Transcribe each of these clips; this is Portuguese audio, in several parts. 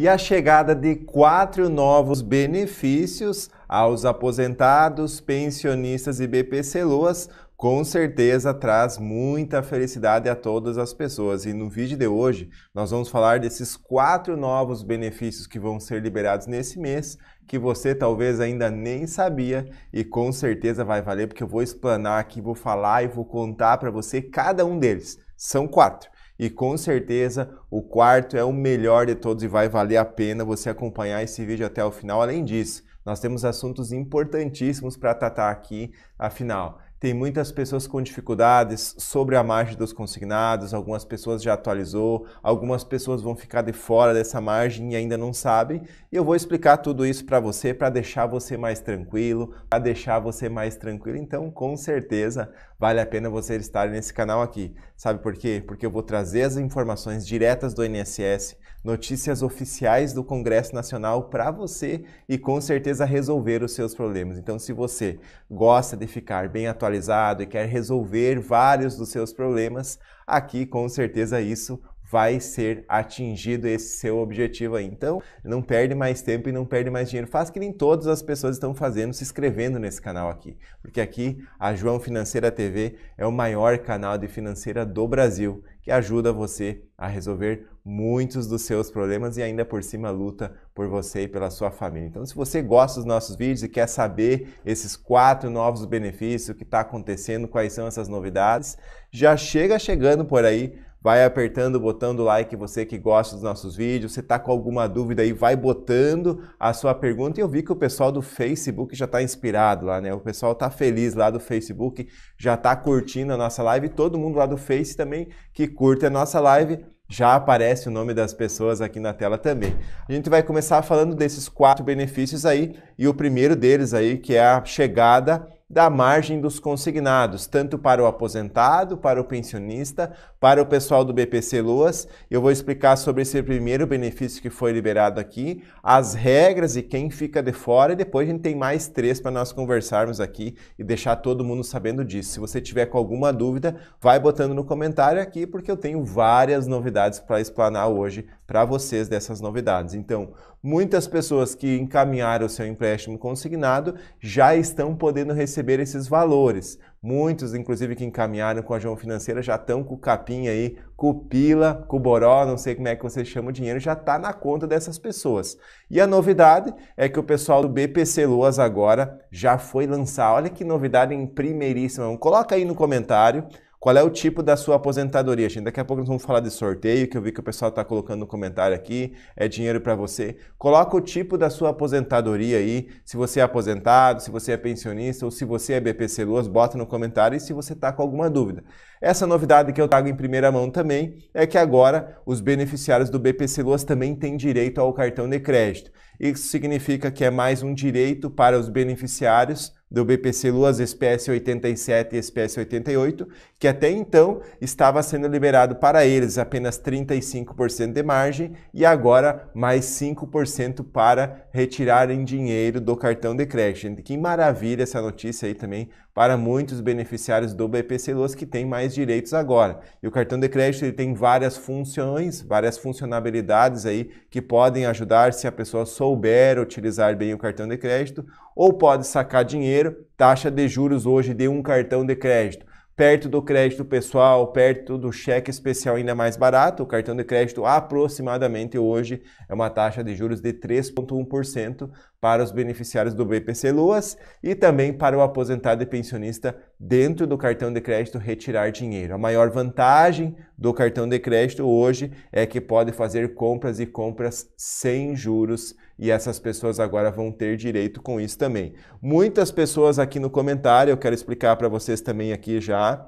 e a chegada de quatro novos benefícios aos aposentados, pensionistas e Loas com certeza traz muita felicidade a todas as pessoas. E no vídeo de hoje nós vamos falar desses quatro novos benefícios que vão ser liberados nesse mês, que você talvez ainda nem sabia e com certeza vai valer porque eu vou explanar aqui, vou falar e vou contar para você cada um deles. São quatro. E com certeza o quarto é o melhor de todos e vai valer a pena você acompanhar esse vídeo até o final. Além disso, nós temos assuntos importantíssimos para tratar aqui, afinal, tem muitas pessoas com dificuldades sobre a margem dos consignados, algumas pessoas já atualizou, algumas pessoas vão ficar de fora dessa margem e ainda não sabem. E eu vou explicar tudo isso para você para deixar você mais tranquilo, para deixar você mais tranquilo. Então, com certeza, vale a pena você estar nesse canal aqui. Sabe por quê? Porque eu vou trazer as informações diretas do INSS, notícias oficiais do Congresso Nacional para você e com certeza resolver os seus problemas. Então, se você gosta de ficar bem atualizado, atualizado e quer resolver vários dos seus problemas, aqui com certeza isso vai ser atingido esse seu objetivo aí. Então, não perde mais tempo e não perde mais dinheiro. Faz que nem todas as pessoas estão fazendo, se inscrevendo nesse canal aqui. Porque aqui a João Financeira TV é o maior canal de financeira do Brasil, que ajuda você a resolver muitos dos seus problemas e ainda por cima luta por você e pela sua família. Então, se você gosta dos nossos vídeos e quer saber esses quatro novos benefícios, o que está acontecendo, quais são essas novidades, já chega chegando por aí vai apertando o botão do like, você que gosta dos nossos vídeos, se tá com alguma dúvida aí, vai botando a sua pergunta. E eu vi que o pessoal do Facebook já tá inspirado lá, né? O pessoal tá feliz lá do Facebook, já tá curtindo a nossa live. Todo mundo lá do Face também que curte a nossa live, já aparece o nome das pessoas aqui na tela também. A gente vai começar falando desses quatro benefícios aí, e o primeiro deles aí que é a chegada da margem dos consignados, tanto para o aposentado, para o pensionista, para o pessoal do BPC Luas, eu vou explicar sobre esse primeiro benefício que foi liberado aqui, as regras e quem fica de fora, e depois a gente tem mais três para nós conversarmos aqui e deixar todo mundo sabendo disso. Se você tiver com alguma dúvida, vai botando no comentário aqui, porque eu tenho várias novidades para explanar hoje para vocês dessas novidades. Então, muitas pessoas que encaminharam o seu empréstimo consignado já estão podendo receber esses valores. Muitos, inclusive, que encaminharam com a João Financeira já estão com o capim aí, com pila, com boró, não sei como é que você chama o dinheiro, já está na conta dessas pessoas. E a novidade é que o pessoal do BPC Loas agora já foi lançar. Olha que novidade em primeiríssima. Coloca aí no comentário qual é o tipo da sua aposentadoria, gente? Daqui a pouco nós vamos falar de sorteio, que eu vi que o pessoal está colocando no comentário aqui. É dinheiro para você. Coloca o tipo da sua aposentadoria aí. Se você é aposentado, se você é pensionista ou se você é BPC Luas, bota no comentário e se você está com alguma dúvida. Essa novidade que eu trago em primeira mão também é que agora os beneficiários do BPC Luas também têm direito ao cartão de crédito. Isso significa que é mais um direito para os beneficiários do BPC Luas SPS 87 e SPS 88, que até então estava sendo liberado para eles apenas 35% de margem e agora mais 5% para retirarem dinheiro do cartão de crédito. Que maravilha essa notícia aí também para muitos beneficiários do BPCLOS que têm mais direitos agora. E o cartão de crédito ele tem várias funções, várias funcionalidades aí que podem ajudar se a pessoa souber utilizar bem o cartão de crédito, ou pode sacar dinheiro, taxa de juros hoje de um cartão de crédito perto do crédito pessoal, perto do cheque especial ainda mais barato. O cartão de crédito aproximadamente hoje é uma taxa de juros de 3,1% para os beneficiários do BPC Luas e também para o aposentado e pensionista dentro do cartão de crédito retirar dinheiro. A maior vantagem do cartão de crédito hoje é que pode fazer compras e compras sem juros e essas pessoas agora vão ter direito com isso também. Muitas pessoas aqui no comentário, eu quero explicar para vocês também aqui já,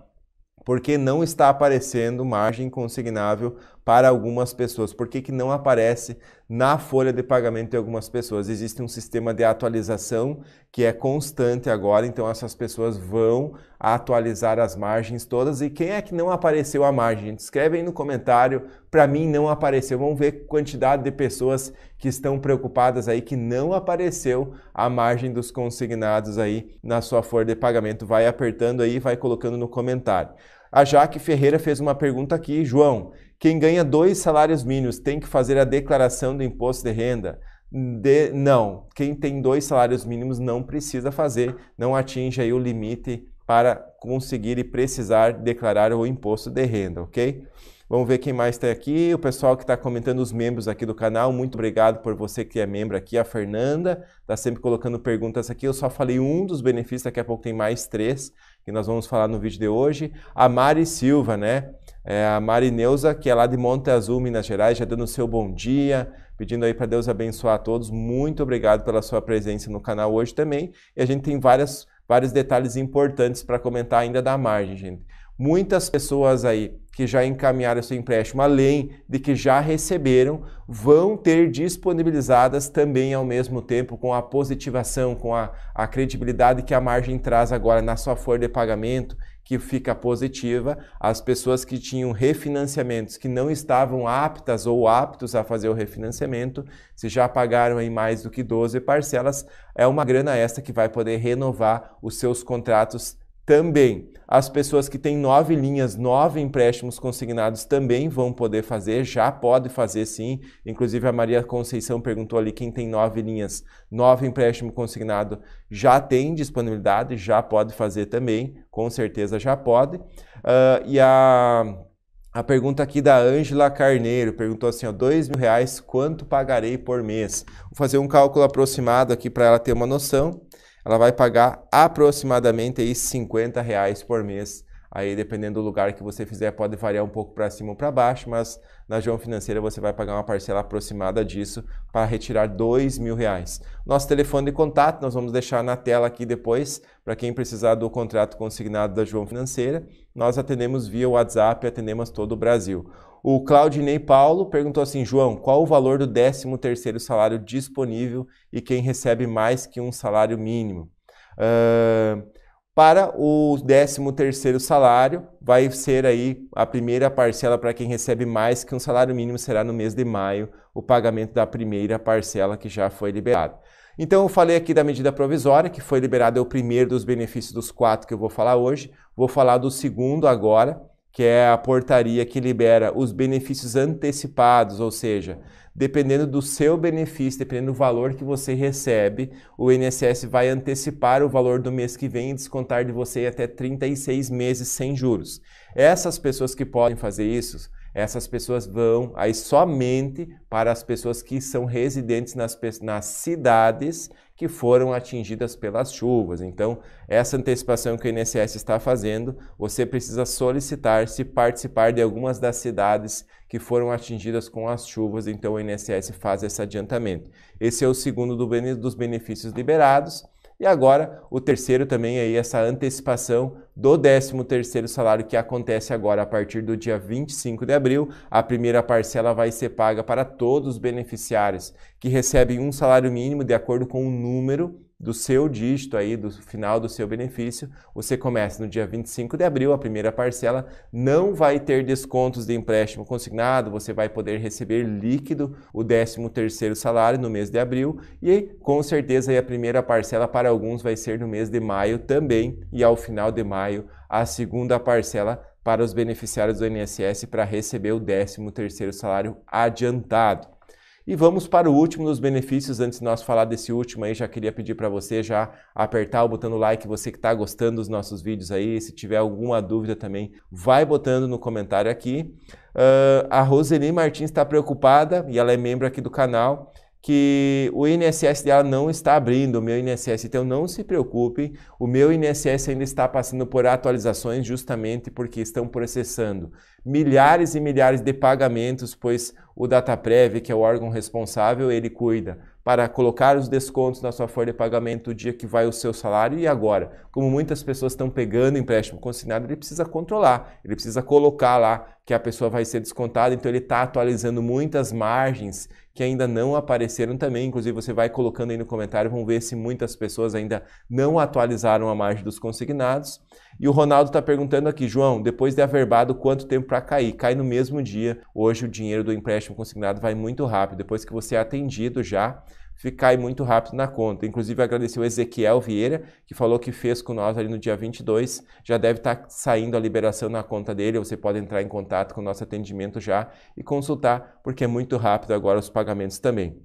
porque não está aparecendo margem consignável para algumas pessoas. Por que, que não aparece na folha de pagamento de algumas pessoas? Existe um sistema de atualização que é constante agora, então essas pessoas vão atualizar as margens todas. E quem é que não apareceu a margem? Escreve aí no comentário, para mim não apareceu. Vamos ver quantidade de pessoas que estão preocupadas aí que não apareceu a margem dos consignados aí na sua folha de pagamento. Vai apertando aí, vai colocando no comentário. A Jaque Ferreira fez uma pergunta aqui, João. Quem ganha dois salários mínimos tem que fazer a declaração do imposto de renda? De, não, quem tem dois salários mínimos não precisa fazer, não atinge aí o limite para conseguir e precisar declarar o imposto de renda, ok? Vamos ver quem mais está aqui. O pessoal que está comentando, os membros aqui do canal, muito obrigado por você que é membro aqui. A Fernanda está sempre colocando perguntas aqui. Eu só falei um dos benefícios, daqui a pouco tem mais três que nós vamos falar no vídeo de hoje. A Mari Silva, né? É a Mari Neuza, que é lá de Monte Azul, Minas Gerais, já dando o seu bom dia, pedindo aí para Deus abençoar a todos. Muito obrigado pela sua presença no canal hoje também. E a gente tem várias, vários detalhes importantes para comentar ainda da margem, gente. Muitas pessoas aí que já encaminharam seu empréstimo, além de que já receberam, vão ter disponibilizadas também ao mesmo tempo com a positivação, com a, a credibilidade que a margem traz agora na sua folha de pagamento, que fica positiva. As pessoas que tinham refinanciamentos que não estavam aptas ou aptos a fazer o refinanciamento, se já pagaram em mais do que 12 parcelas, é uma grana esta que vai poder renovar os seus contratos também. As pessoas que têm nove linhas, nove empréstimos consignados também vão poder fazer, já pode fazer sim. Inclusive, a Maria Conceição perguntou ali: quem tem nove linhas, nove empréstimo consignado, já tem disponibilidade, já pode fazer também, com certeza já pode. Uh, e a. A pergunta aqui da Ângela Carneiro perguntou assim: ó, dois mil reais, quanto pagarei por mês? Vou fazer um cálculo aproximado aqui para ela ter uma noção ela vai pagar aproximadamente aí 50 reais por mês Aí, dependendo do lugar que você fizer, pode variar um pouco para cima ou para baixo, mas na João Financeira você vai pagar uma parcela aproximada disso para retirar dois mil reais. Nosso telefone de contato nós vamos deixar na tela aqui depois para quem precisar do contrato consignado da João Financeira. Nós atendemos via WhatsApp, atendemos todo o Brasil. O Claudinei Paulo perguntou assim, João, qual o valor do 13º salário disponível e quem recebe mais que um salário mínimo? Uh... Para o 13º salário, vai ser aí a primeira parcela para quem recebe mais que um salário mínimo será no mês de maio, o pagamento da primeira parcela que já foi liberada. Então eu falei aqui da medida provisória, que foi liberada é o primeiro dos benefícios dos quatro que eu vou falar hoje. Vou falar do segundo agora, que é a portaria que libera os benefícios antecipados, ou seja, dependendo do seu benefício, dependendo do valor que você recebe, o INSS vai antecipar o valor do mês que vem e descontar de você até 36 meses sem juros. Essas pessoas que podem fazer isso, essas pessoas vão aí somente para as pessoas que são residentes nas, nas cidades que foram atingidas pelas chuvas. Então, essa antecipação que o INSS está fazendo, você precisa solicitar se participar de algumas das cidades que foram atingidas com as chuvas, então o INSS faz esse adiantamento. Esse é o segundo do, dos benefícios liberados. E agora, o terceiro também é aí, essa antecipação do 13º salário que acontece agora a partir do dia 25 de abril. A primeira parcela vai ser paga para todos os beneficiários que recebem um salário mínimo de acordo com o número do seu dígito aí, do final do seu benefício, você começa no dia 25 de abril, a primeira parcela, não vai ter descontos de empréstimo consignado, você vai poder receber líquido o 13º salário no mês de abril e com certeza a primeira parcela para alguns vai ser no mês de maio também e ao final de maio maio a segunda parcela para os beneficiários do INSS para receber o 13º salário adiantado. E vamos para o último dos benefícios. Antes de nós falar desse último aí, já queria pedir para você já apertar o botão like, você que está gostando dos nossos vídeos aí. Se tiver alguma dúvida também, vai botando no comentário aqui. Uh, a Roseli Martins está preocupada e ela é membro aqui do canal que o INSS dela não está abrindo, o meu INSS. Então não se preocupe, o meu INSS ainda está passando por atualizações justamente porque estão processando milhares e milhares de pagamentos, pois o DataPrev, que é o órgão responsável, ele cuida para colocar os descontos na sua folha de pagamento o dia que vai o seu salário e agora. Como muitas pessoas estão pegando empréstimo consignado, ele precisa controlar, ele precisa colocar lá que a pessoa vai ser descontada, então ele está atualizando muitas margens que ainda não apareceram também. Inclusive, você vai colocando aí no comentário, vamos ver se muitas pessoas ainda não atualizaram a margem dos consignados. E o Ronaldo está perguntando aqui, João, depois de averbado, quanto tempo para cair? Cai no mesmo dia. Hoje o dinheiro do empréstimo consignado vai muito rápido. Depois que você é atendido já, cai muito rápido na conta. Inclusive, agradecer o Ezequiel Vieira, que falou que fez com nós ali no dia 22. Já deve estar tá saindo a liberação na conta dele. Você pode entrar em contato com o nosso atendimento já e consultar, porque é muito rápido agora os pagamentos também.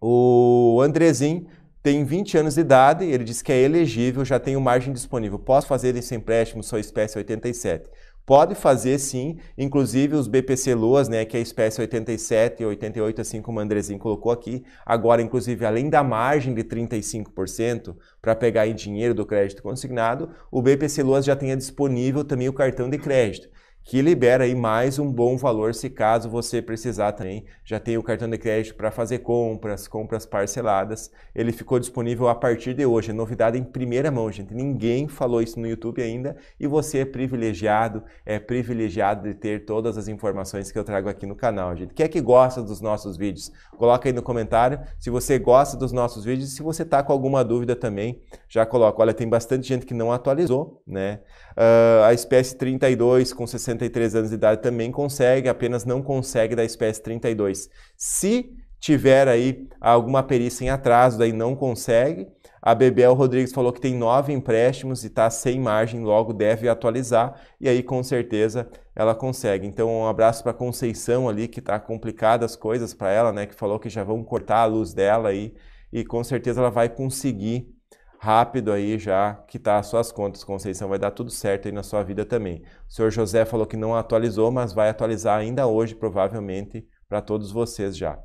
O Andrezinho tem 20 anos de idade, ele diz que é elegível, já tem margem disponível. Posso fazer esse empréstimo, sua espécie 87. Pode fazer sim, inclusive os BPC Loas, né, que é a espécie 87 e 88, assim como o Andrezinho colocou aqui. Agora, inclusive, além da margem de 35% para pegar em dinheiro do crédito consignado, o BPC Loas já tenha disponível também o cartão de crédito que libera aí mais um bom valor se caso você precisar também. Já tem o cartão de crédito para fazer compras, compras parceladas. Ele ficou disponível a partir de hoje, é novidade em primeira mão, gente. Ninguém falou isso no YouTube ainda e você é privilegiado, é privilegiado de ter todas as informações que eu trago aqui no canal, gente. Quem é que gosta dos nossos vídeos? Coloca aí no comentário se você gosta dos nossos vídeos e se você está com alguma dúvida também, já coloca. Olha, tem bastante gente que não atualizou, né? Uh, a espécie 32 com 60 63 anos de idade também consegue, apenas não consegue da espécie 32. Se tiver aí alguma perícia em atraso, daí não consegue. A Bebel Rodrigues falou que tem nove empréstimos e está sem margem, logo deve atualizar, e aí com certeza ela consegue. Então, um abraço para Conceição ali, que está complicada as coisas para ela, né? Que falou que já vão cortar a luz dela aí, e com certeza ela vai conseguir rápido aí já quitar as suas contas, Conceição, vai dar tudo certo aí na sua vida também. O senhor José falou que não atualizou, mas vai atualizar ainda hoje, provavelmente, para todos vocês já.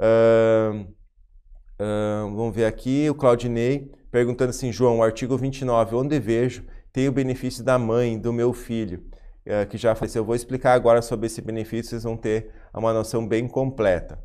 Uh, uh, vamos ver aqui, o Claudinei perguntando assim, João, o artigo 29, onde vejo, tem o benefício da mãe, do meu filho, uh, que já faleceu. Eu vou explicar agora sobre esse benefício, vocês vão ter uma noção bem completa.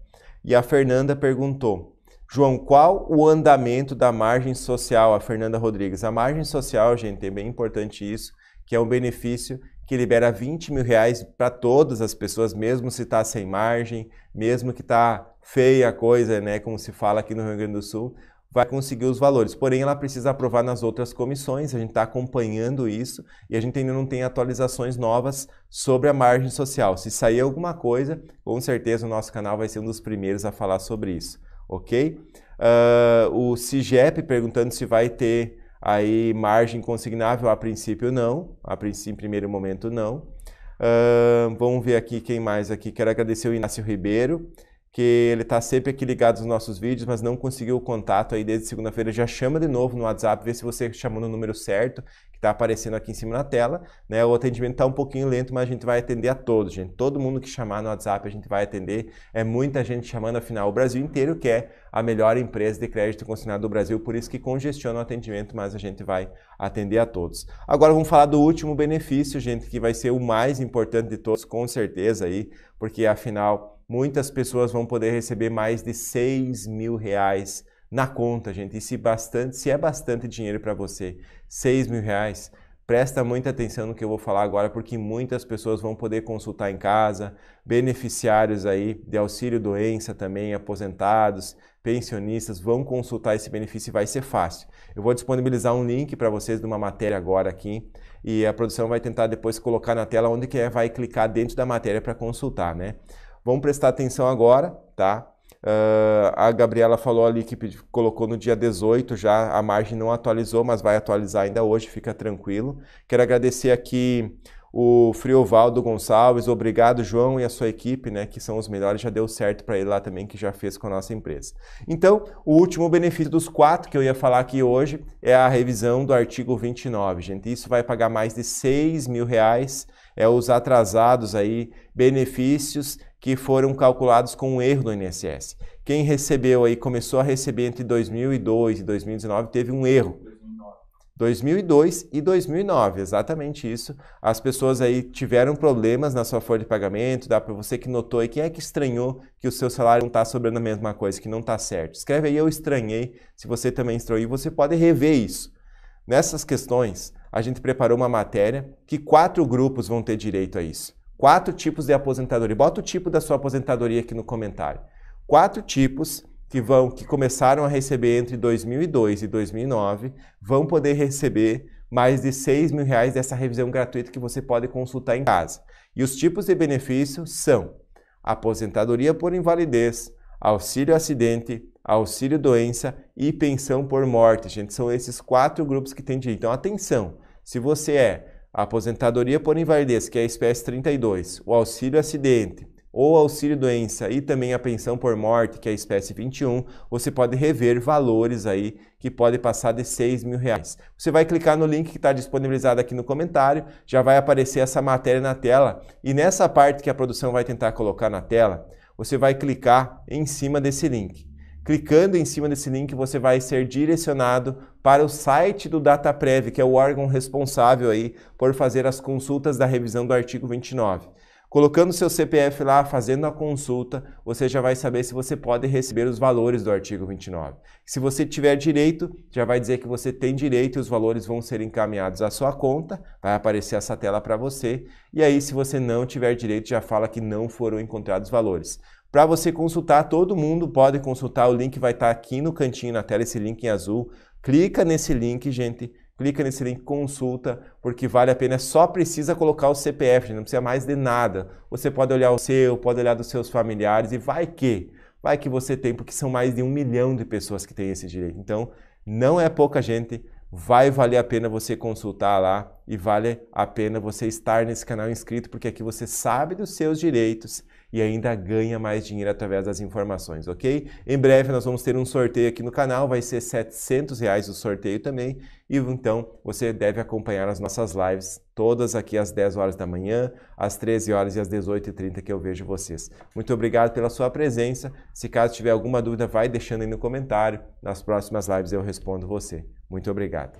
E a Fernanda perguntou, João, qual o andamento da margem social? A Fernanda Rodrigues. A margem social, gente, é bem importante isso, que é um benefício que libera 20 mil reais para todas as pessoas, mesmo se está sem margem, mesmo que está feia a coisa, né? Como se fala aqui no Rio Grande do Sul, vai conseguir os valores. Porém, ela precisa aprovar nas outras comissões, a gente está acompanhando isso e a gente ainda não tem atualizações novas sobre a margem social. Se sair alguma coisa, com certeza o nosso canal vai ser um dos primeiros a falar sobre isso ok? Uh, o CIGEP perguntando se vai ter aí margem consignável, a princípio não, a princípio, em primeiro momento não. Uh, vamos ver aqui quem mais aqui. Quero agradecer o Inácio Ribeiro, que ele está sempre aqui ligado nos nossos vídeos, mas não conseguiu o contato aí desde segunda-feira. Já chama de novo no WhatsApp, vê se você chamou no número certo, que está aparecendo aqui em cima na tela. Né? O atendimento está um pouquinho lento, mas a gente vai atender a todos, gente. Todo mundo que chamar no WhatsApp a gente vai atender. É muita gente chamando, afinal, o Brasil inteiro quer é a melhor empresa de crédito consignado do Brasil, por isso que congestiona o atendimento, mas a gente vai atender a todos. Agora vamos falar do último benefício, gente, que vai ser o mais importante de todos, com certeza aí, porque afinal muitas pessoas vão poder receber mais de 6 mil reais na conta, gente. E se, bastante, se é bastante dinheiro para você, 6 mil reais, presta muita atenção no que eu vou falar agora, porque muitas pessoas vão poder consultar em casa, beneficiários aí de auxílio doença também, aposentados, pensionistas, vão consultar esse benefício e vai ser fácil. Eu vou disponibilizar um link para vocês de uma matéria agora aqui e a produção vai tentar depois colocar na tela onde que é, vai clicar dentro da matéria para consultar, né? Vamos prestar atenção agora, tá? Uh, a Gabriela falou ali que colocou no dia 18 já, a margem não atualizou, mas vai atualizar ainda hoje, fica tranquilo. Quero agradecer aqui o Friovaldo Gonçalves, obrigado João e a sua equipe, né, que são os melhores, já deu certo para ele lá também, que já fez com a nossa empresa. Então, o último benefício dos quatro que eu ia falar aqui hoje é a revisão do artigo 29, gente, isso vai pagar mais de 6 mil reais, é os atrasados aí, benefícios que foram calculados com um erro do INSS. Quem recebeu aí, começou a receber entre 2002 e 2019, teve um erro. 2002 e 2009, exatamente isso. As pessoas aí tiveram problemas na sua folha de pagamento, dá para você que notou e quem é que estranhou que o seu salário não está sobrando a mesma coisa, que não está certo. Escreve aí, eu estranhei, se você também estranhou, e você pode rever isso. Nessas questões, a gente preparou uma matéria que quatro grupos vão ter direito a isso. Quatro tipos de aposentadoria. Bota o tipo da sua aposentadoria aqui no comentário. Quatro tipos que vão que começaram a receber entre 2002 e 2009 vão poder receber mais de 6 mil reais dessa revisão gratuita que você pode consultar em casa. E os tipos de benefício são aposentadoria por invalidez, auxílio acidente, auxílio doença e pensão por morte. Gente, são esses quatro grupos que tem direito. Então, atenção, se você é a aposentadoria por invalidez, que é a espécie 32, o auxílio acidente ou auxílio doença e também a pensão por morte, que é a espécie 21, você pode rever valores aí que pode passar de 6 mil reais. Você vai clicar no link que está disponibilizado aqui no comentário, já vai aparecer essa matéria na tela e nessa parte que a produção vai tentar colocar na tela, você vai clicar em cima desse link. Clicando em cima desse link, você vai ser direcionado para o site do DataPrev, que é o órgão responsável aí por fazer as consultas da revisão do artigo 29. Colocando seu CPF lá, fazendo a consulta, você já vai saber se você pode receber os valores do artigo 29. Se você tiver direito, já vai dizer que você tem direito e os valores vão ser encaminhados à sua conta, vai aparecer essa tela para você. E aí, se você não tiver direito, já fala que não foram encontrados valores. Para você consultar, todo mundo pode consultar, o link vai estar tá aqui no cantinho na tela, esse link em azul. Clica nesse link, gente, clica nesse link, consulta, porque vale a pena. É só precisa colocar o CPF, não precisa mais de nada. Você pode olhar o seu, pode olhar dos seus familiares e vai que, vai que você tem, porque são mais de um milhão de pessoas que têm esse direito. Então, não é pouca gente, vai valer a pena você consultar lá e vale a pena você estar nesse canal inscrito, porque aqui você sabe dos seus direitos, e ainda ganha mais dinheiro através das informações, ok? Em breve nós vamos ter um sorteio aqui no canal, vai ser 700 reais o sorteio também. E então você deve acompanhar as nossas lives, todas aqui às 10 horas da manhã, às 13 horas e às 18h30 que eu vejo vocês. Muito obrigado pela sua presença. Se caso tiver alguma dúvida, vai deixando aí no comentário. Nas próximas lives eu respondo você. Muito obrigado.